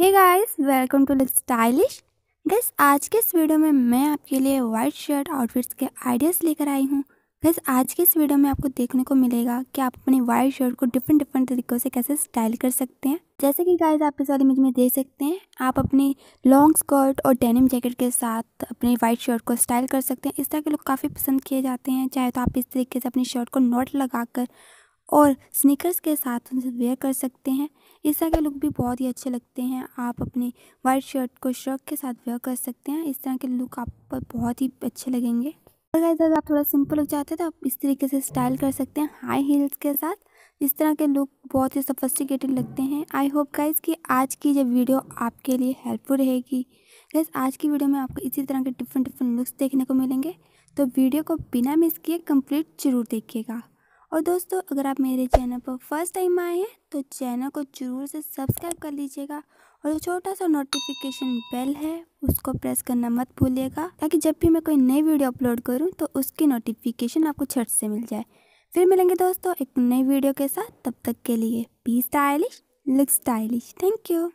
hey guys welcome to look stylish guys आज के इस वीडियो में मैं आपके लिए वाइट शर्ट आउटफिट्स के आइडियाज़ लेकर आई हूँ गैस आज के इस वीडियो में आपको देखने को मिलेगा कि आप अपने वाइट शर्ट को डिफरेंट डिफरेंट तरीक़ों से कैसे स्टाइल कर सकते हैं जैसे कि गाइस आप इस वाली इमेज में देख सकते हैं आप अपनी लॉन्ग स्कर्ट और डेनिम जैकेट के साथ अपनी वाइट शर्ट को स्टाइल कर सकते हैं इस तरह के लोग काफ़ी पसंद किए जाते हैं चाहे तो आप इस तरीके से अपनी शर्ट को नॉट लगाकर और स्निकर्स के साथ उनसे वेयर कर सकते हैं इस तरह के लुक भी बहुत ही अच्छे लगते हैं आप अपनी वाइट शर्ट को शर्ट के साथ वेयर कर सकते हैं इस तरह के लुक आप पर बहुत ही अच्छे लगेंगे और अगर आप थोड़ा सिंपल लुक चाहते हैं तो आप इस तरीके से स्टाइल कर सकते हैं हाई हील्स के साथ इस तरह के लुक बहुत ही सफस्टिकेटेड लगते हैं आई होप गाइज कि आज की जब वीडियो आपके लिए हेल्पफुल रहेगी गैस आज की वीडियो में आपको इसी तरह के डिफरेंट डिफरेंट लुक्स देखने को मिलेंगे तो वीडियो को बिना मिस किए कंप्लीट जरूर देखिएगा और दोस्तों अगर आप मेरे चैनल पर फर्स्ट टाइम आए हैं तो चैनल को ज़रूर से सब्सक्राइब कर लीजिएगा और जो छोटा सा नोटिफिकेशन बेल है उसको प्रेस करना मत भूलिएगा ताकि जब भी मैं कोई नई वीडियो अपलोड करूँ तो उसकी नोटिफिकेशन आपको छट से मिल जाए फिर मिलेंगे दोस्तों एक नई वीडियो के साथ तब तक के लिए be stylish look stylish thank you